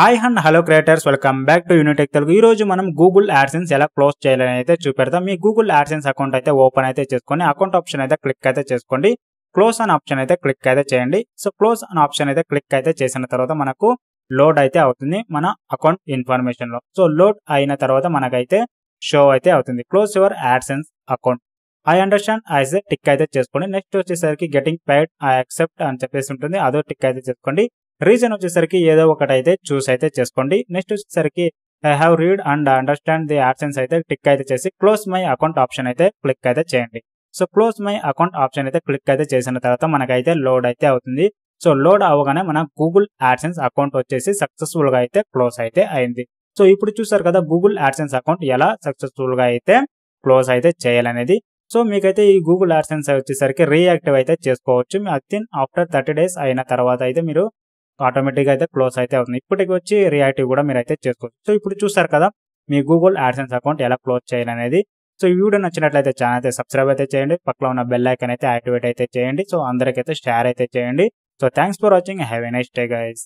hi and hello creators welcome back to Unitech Telugu ఈ రోజు మనం గూగుల్ యాడ్సెన్స్ ఎలా క్లోజ్ చేయాలని అయితే చూపెడతాం మీ గూగుల్ యాడ్సెన్స్ అకౌంట్ అయితే ఓపెన్ అయితే చేసుకుని అకౌంట్ ఆప్షన్ అయితే క్లిక్ అయితే చేసుకోండి క్లోజ్ అనే ఆప్షన్ అయితే క్లిక్ అయితే చేయండి సో క్లోజ్ అనే ఆప్షన్ అయితే క్లిక్ అయితే చేసిన తర్వాత మనకు లోడ్ అయితే అవుతుంది మన అకౌంట్ ఇన్ఫర్మేషన్ లో సో లోడ్ అయిన తర్వాత మనకైతే షో అయితే అవుతుంది close your AdSense account I understand ఐస్ టిక్ అయితే చేసుకోండి నెక్స్ట్ వచ్చేసరికి గెటింగ్ పైడ్ ఐ యాక్సెప్ట్ అని చెప్పేసి ఉంటుంది అదో టిక్ అయితే చేసుకోండి రీజన్ వచ్చేసరికి ఏదో ఒకటి అయితే చూస్ అయితే చేసుకోండి నెక్స్ట్ వచ్చేసరికి I have read and understand the options అయితే క్లిక్ అయితే చేసి క్లోజ్ మై అకౌంట్ ఆప్షన్ అయితే క్లిక్ అయితే చేయండి so close my account option అయితే క్లిక్ అయితే చేసిన తర్వాత మనకైతే లోడ్ అయితే అవుతుంది సో లోడ్ అవగానే మన గూగుల్ యాడ్సెన్స్ అకౌంట్ వచ్చేసి సక్సెస్ఫుల్ గా అయితే క్లోజ్ అయితే అయింది సో ఇప్పుడు చూసారు కదా గూగుల్ యాడ్సెన్స్ అకౌంట్ ఎలా గా అయితే క్లోజ్ అయితే చేయాలనేది సో మీకైతే ఈ గూగుల్ యాడ్సెన్స్ వచ్చేసరికి రీయాక్టివ్ అయితే చేసుకోవచ్చు మీ అతిన్ ఆఫ్టర్ థర్టీ డేస్ అయిన తర్వాత అయితే మీరు ఆటోమేటిక్గా అయితే క్లోజ్ అయితే అవుతుంది ఇప్పటికి వచ్చి రియాక్టివ్ కూడా మీరు అయితే చేసుకోవచ్చు సో ఇప్పుడు చూస్తారు కదా మీ గూగుల్ యాడ్సెన్స్ అకౌంట్ ఎలా క్లోజ్ చేయాలి అనేది సో ఈ వీడియో నచ్చినట్లయితే ఛానల్ అయితే సబ్స్క్రైబ్ అయితే చేయండి పక్కన ఉన్న బెల్ ఐకన్ అయితే యాక్టివేట్ అయితే చేయండి సో అందరికైతే షేర్ అయితే చేయండి so thanks for watching have a nice day guys